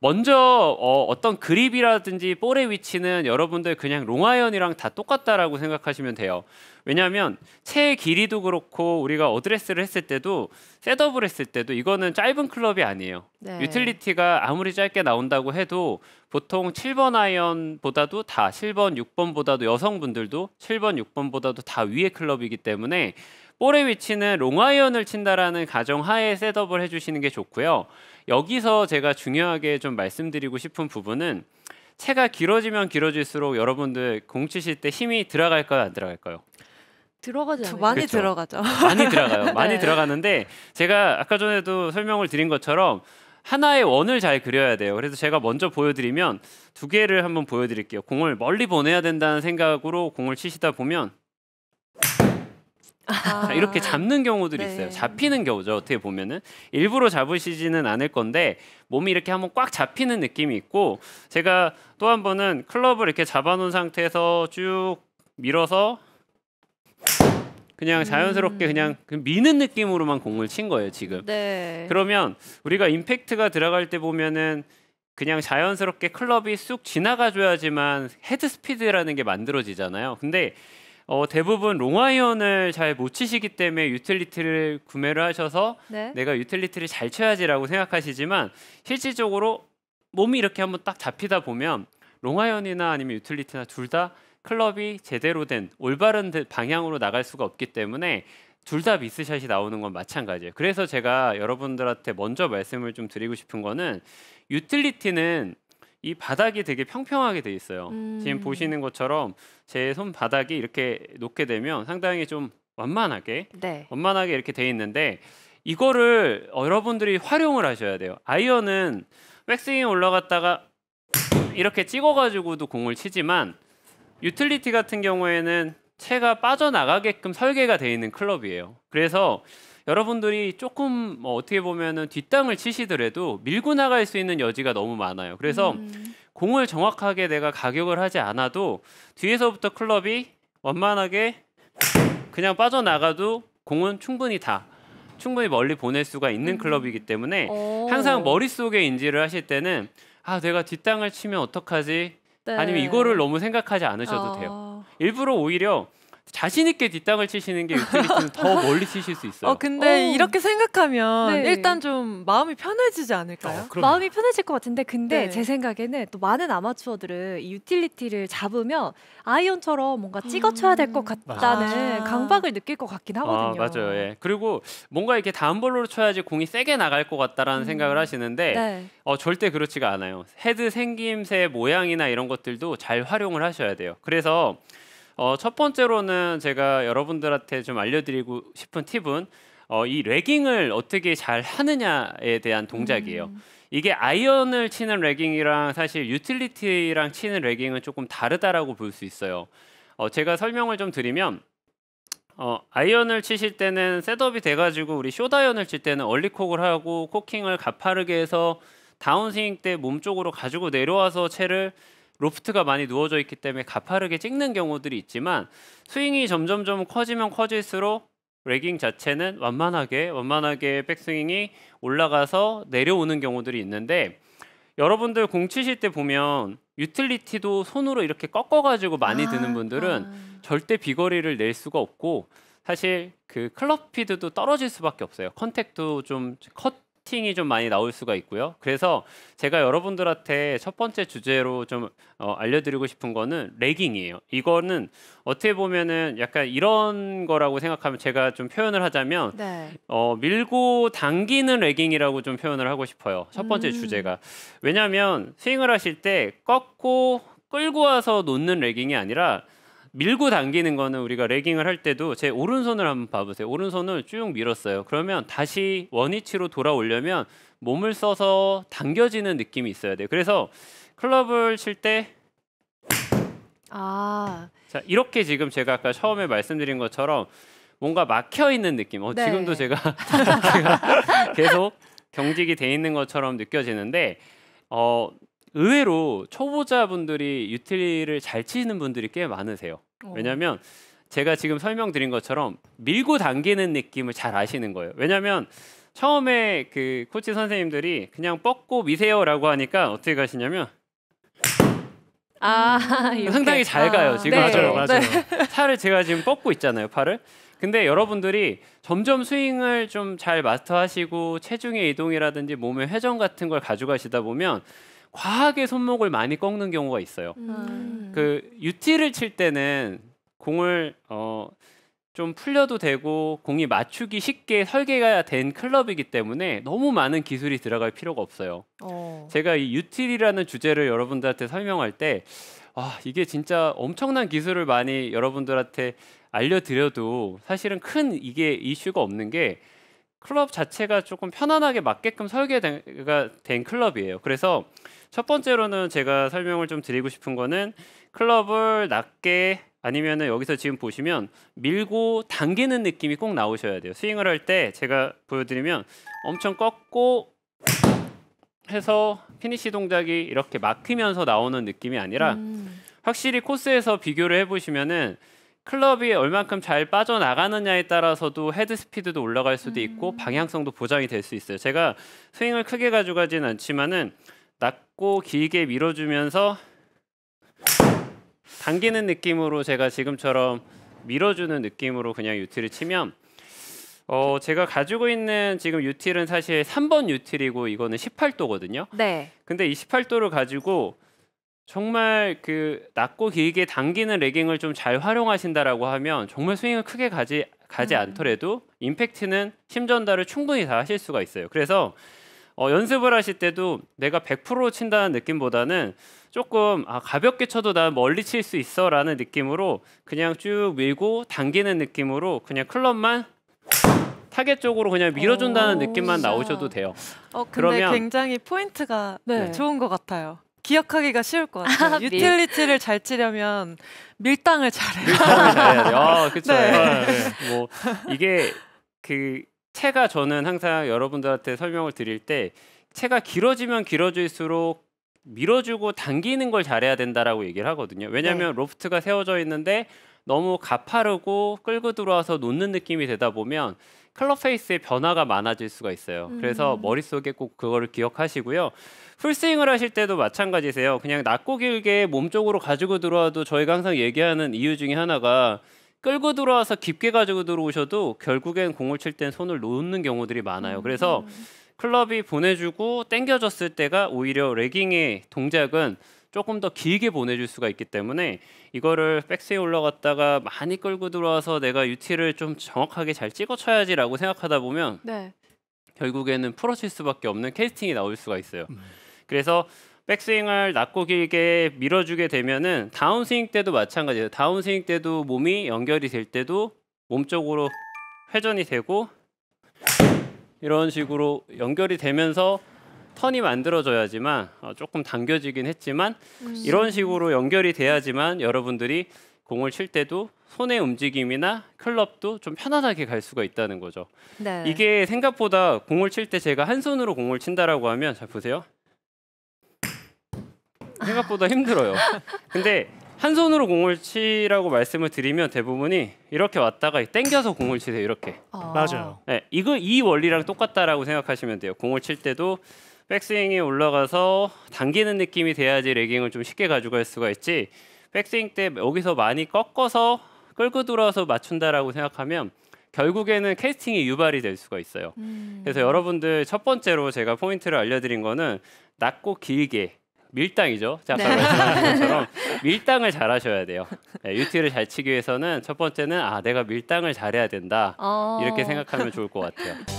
먼저 어, 어떤 그립이라든지 볼의 위치는 여러분들 그냥 롱아이언이랑 다 똑같다라고 생각하시면 돼요. 왜냐하면 체의 길이도 그렇고 우리가 어드레스를 했을 때도 셋업을 했을 때도 이거는 짧은 클럽이 아니에요. 네. 유틸리티가 아무리 짧게 나온다고 해도 보통 7번 아이언보다도 다 7번, 6번보다도 여성분들도 7번, 6번보다도 다 위에 클럽이기 때문에 볼의 위치는 롱아이언을 친다라는 가정 하에 셋업을 해주시는 게 좋고요. 여기서 제가 중요하게 좀 말씀드리고 싶은 부분은 채가 길어지면 길어질수록 여러분들 공 치실 때 힘이 들어갈까요 안 들어갈까요? 들어가지 많이 그렇죠? 들어가죠. 많이 들어가요. 많이 네. 들어가는데 제가 아까 전에도 설명을 드린 것처럼 하나의 원을 잘 그려야 돼요. 그래서 제가 먼저 보여드리면 두 개를 한번 보여드릴게요. 공을 멀리 보내야 된다는 생각으로 공을 치시다 보면 아. 이렇게 잡는 경우들이 네. 있어요. 잡히는 경우죠. 어떻게 보면은 일부러 잡으시지는 않을 건데 몸이 이렇게 한번 꽉 잡히는 느낌이 있고 제가 또 한 번은 클럽을 이렇게 잡아놓은 상태에서 쭉 밀어서 그냥 자연스럽게 음. 그냥 그 미는 느낌으로만 공을 친 거예요 지금. 네. 그러면 우리가 임팩트가 들어갈 때 보면은 그냥 자연스럽게 클럽이 쑥 지나가줘야지만 헤드 스피드라는 게 만들어지잖아요. 근데 어, 대부분 롱아이언을 잘 못 치시기 때문에 유틸리티를 구매를 하셔서 네. 내가 유틸리티를 잘 쳐야지라고 생각하시지만 실질적으로 몸이 이렇게 한번 딱 잡히다 보면 롱아이언이나 아니면 유틸리티나 둘 다 클럽이 제대로 된 올바른 방향으로 나갈 수가 없기 때문에 둘 다 미스샷이 나오는 건 마찬가지예요. 그래서 제가 여러분들한테 먼저 말씀을 좀 드리고 싶은 거는 유틸리티는 이 바닥이 되게 평평하게 돼 있어요. 음. 지금 보시는 것처럼 제 손바닥이 이렇게 놓게 되면 상당히 좀 완만하게 네. 완만하게 이렇게 돼 있는데 이거를 여러분들이 활용을 하셔야 돼요. 아이언은 백스윙 올라갔다가 이렇게 찍어가지고도 공을 치지만 유틸리티 같은 경우에는 채가 빠져나가게끔 설계가 되어 있는 클럽이에요. 그래서 여러분들이 조금 뭐 어떻게 보면은 뒷땅을 치시더라도 밀고 나갈 수 있는 여지가 너무 많아요. 그래서 음. 공을 정확하게 내가 가격을 하지 않아도 뒤에서부터 클럽이 원만하게 그냥 빠져나가도 공은 충분히 다 충분히 멀리 보낼 수가 있는 음. 클럽이기 때문에 오. 항상 머릿속에 인지를 하실 때는 아 내가 뒷땅을 치면 어떡하지 네. 아니면 이거를 너무 생각하지 않으셔도 어. 돼요 아. 일부러 오히려 자신 있게 뒷땅을 치시는 게 유틸리티는 더 멀리 치실 수 있어요. 어, 근데 오. 이렇게 생각하면 네. 일단 좀 마음이 편해지지 않을까요? 어, 마음이 편해질 것 같은데 근데 네. 제 생각에는 또 많은 아마추어들은 이 유틸리티를 잡으면 아이언처럼 뭔가 찍어쳐야 될것 음. 같다는 아. 강박을 느낄 것 같긴 아, 하거든요. 아, 맞아요. 예. 그리고 뭔가 이렇게 다운볼로 쳐야지 공이 세게 나갈 것 같다라는 음. 생각을 하시는데 네. 어, 절대 그렇지가 않아요. 헤드 생김새 모양이나 이런 것들도 잘 활용을 하셔야 돼요. 그래서 어, 첫 번째로는 제가 여러분들한테 좀 알려드리고 싶은 팁은 어, 이 레깅을 어떻게 잘 하느냐에 대한 동작이에요. 음. 이게 아이언을 치는 레깅이랑 사실 유틸리티랑 치는 레깅은 조금 다르다라고 볼 수 있어요. 어, 제가 설명을 좀 드리면 어, 아이언을 치실 때는 셋업이 돼가지고 우리 쇼다이언을 칠 때는 얼리콕을 하고 코킹을 가파르게 해서 다운스윙 때 몸쪽으로 가지고 내려와서 채를 로프트가 많이 누워져 있기 때문에 가파르게 찍는 경우들이 있지만 스윙이 점점점 커지면 커질수록 레깅 자체는 완만하게 완만하게 백스윙이 올라가서 내려오는 경우들이 있는데 여러분들 공 치실 때 보면 유틸리티도 손으로 이렇게 꺾어가지고 많이 아, 드는 분들은 아. 절대 비거리를 낼 수가 없고 사실 그 클럽 피드도 떨어질 수밖에 없어요. 컨택도 좀컷 캐스팅이 좀 많이 나올 수가 있고요. 그래서 제가 여러분들한테 첫 번째 주제로 좀 어, 알려드리고 싶은 거는 레깅이에요. 이거는 어떻게 보면은 약간 이런 거라고 생각하면 제가 좀 표현을 하자면 네. 어, 밀고 당기는 레깅이라고 좀 표현을 하고 싶어요. 첫 번째 음. 주제가 왜냐하면 스윙을 하실 때 꺾고 끌고 와서 놓는 레깅이 아니라 밀고 당기는 거는 우리가 레깅을 할 때도 제 오른손을 한번 봐보세요. 오른손을 쭉 밀었어요. 그러면 다시 원위치로 돌아오려면 몸을 써서 당겨지는 느낌이 있어야 돼요. 그래서 클럽을 칠 때 아. 자, 이렇게 지금 제가 아까 처음에 말씀드린 것처럼 뭔가 막혀 있는 느낌. 어, 네. 지금도 제가, 제가 계속 경직이 돼 있는 것처럼 느껴지는데 어, 의외로 초보자분들이 유틸리를 잘 치시는 분들이 꽤 많으세요. 어. 왜냐하면 제가 지금 설명드린 것처럼 밀고 당기는 느낌을 잘 아시는 거예요. 왜냐하면 처음에 그 코치 선생님들이 그냥 뻗고 미세요라고 하니까 어떻게 가시냐면 아, 음, 상당히 잘 아, 가요 아, 지금 네. 맞아요, 네. 맞아요. 팔을 제가 지금 뻗고 있잖아요 팔을 근데 여러분들이 점점 스윙을 좀 잘 마스터하시고 체중의 이동이라든지 몸의 회전 같은 걸 가져가시다 보면 과하게 손목을 많이 꺾는 경우가 있어요. 음. 음. 그 유티를 칠 때는 공을 어, 좀 풀려도 되고 공이 맞추기 쉽게 설계가 된 클럽이기 때문에 너무 많은 기술이 들어갈 필요가 없어요. 어. 제가 이 유틸이라는 주제를 여러분들한테 설명할 때 아, 이게 진짜 엄청난 기술을 많이 여러분들한테 알려드려도 사실은 큰 이게 이슈가 없는 게 클럽 자체가 조금 편안하게 맞게끔 설계가 된 클럽이에요. 그래서 첫 번째로는 제가 설명을 좀 드리고 싶은 거는 클럽을 낮게 아니면 여기서 지금 보시면 밀고 당기는 느낌이 꼭 나오셔야 돼요. 스윙을 할 때 제가 보여드리면 엄청 꺾고 해서 피니시 동작이 이렇게 막히면서 나오는 느낌이 아니라 음. 확실히 코스에서 비교를 해보시면은 클럽이 얼만큼 잘 빠져나가느냐에 따라서도 헤드 스피드도 올라갈 수도 있고 음. 방향성도 보장이 될 수 있어요. 제가 스윙을 크게 가져가진 않지만은 낮고 길게 밀어주면서 당기는 느낌으로 제가 지금처럼 밀어주는 느낌으로 그냥 유틸을 치면 어 제가 가지고 있는 지금 유틸은 사실 3번 유틸이고 이거는 18도거든요. 네. 근데 이 18도를 가지고 정말 그 낮고 길게 당기는 레깅을 좀 잘 활용하신다라고 하면 정말 스윙을 크게 가지 가지 음. 않더라도 임팩트는 심전달을 충분히 다 하실 수가 있어요. 그래서 어, 연습을 하실 때도 내가 100% 친다는 느낌보다는 조금 아, 가볍게 쳐도 난 멀리 칠 수 있어라는 느낌으로 그냥 쭉 밀고 당기는 느낌으로 그냥 클럽만 타겟 쪽으로 그냥 밀어준다는 오, 느낌만 진짜. 나오셔도 돼요. 어, 근데 그러면 굉장히 포인트가 네. 좋은 것 같아요. 기억하기가 쉬울 것 같아요. 아, 네. 유틸리티를 잘 치려면 밀당을 잘해 밀당을 잘해야 돼요. 아, 그렇죠. 네. 네. 뭐 이게 그 채가 저는 항상 여러분들한테 설명을 드릴 때 채가 길어지면 길어질수록 밀어주고 당기는 걸 잘해야 된다라고 얘기를 하거든요. 왜냐하면 네. 로프트가 세워져 있는데 너무 가파르고 끌고 들어와서 놓는 느낌이 되다 보면 컬러 페이스의 변화가 많아질 수가 있어요. 음. 그래서 머릿속에 꼭 그거를 기억하시고요. 풀스윙을 하실 때도 마찬가지세요. 그냥 낮고 길게 몸 쪽으로 가지고 들어와도 저희가 항상 얘기하는 이유 중에 하나가 끌고 들어와서 깊게 가지고 들어오셔도 결국엔 공을 칠 땐 손을 놓는 경우들이 많아요. 그래서 음. 클럽이 보내주고 땡겨졌을 때가 오히려 레깅의 동작은 조금 더 길게 보내줄 수가 있기 때문에 이거를 백스에 올라갔다가 많이 끌고 들어와서 내가 유티를 좀 정확하게 잘 찍어쳐야지라고 생각하다 보면 네. 결국에는 풀어칠 수밖에 없는 캐스팅이 나올 수가 있어요. 음. 그래서 백스윙을 낮고 길게 밀어주게 되면은 다운스윙 때도 마찬가지예요. 다운스윙 때도 몸이 연결이 될 때도 몸쪽으로 회전이 되고 이런 식으로 연결이 되면서 턴이 만들어져야지만 어, 조금 당겨지긴 했지만 음. 이런 식으로 연결이 돼야지만 여러분들이 공을 칠 때도 손의 움직임이나 클럽도 좀 편안하게 갈 수가 있다는 거죠. 네. 이게 생각보다 공을 칠 때 제가 한 손으로 공을 친다라고 하면 잘 보세요. 생각보다 힘들어요. 근데 한 손으로 공을 치라고 말씀을 드리면 대부분이 이렇게 왔다가 땡겨서 공을 치세요. 이렇게. 아. 맞아요. 네, 이거 이 원리랑 똑같다라고 생각하시면 돼요. 공을 칠 때도 백스윙이 올라가서 당기는 느낌이 돼야지 레깅을 좀 쉽게 가져갈 수가 있지 백스윙 때 여기서 많이 꺾어서 끌고 들어와서 맞춘다라고 생각하면 결국에는 캐스팅이 유발이 될 수가 있어요. 음. 그래서 여러분들 첫 번째로 제가 포인트를 알려드린 거는 낮고 길게 밀당이죠. 제가 아까 네. 말씀하신 것처럼 밀당을 잘 하셔야 돼요. 네, 유티를 잘 치기 위해서는 첫 번째는 아 내가 밀당을 잘해야 된다 어. 이렇게 생각하면 좋을 것 같아요.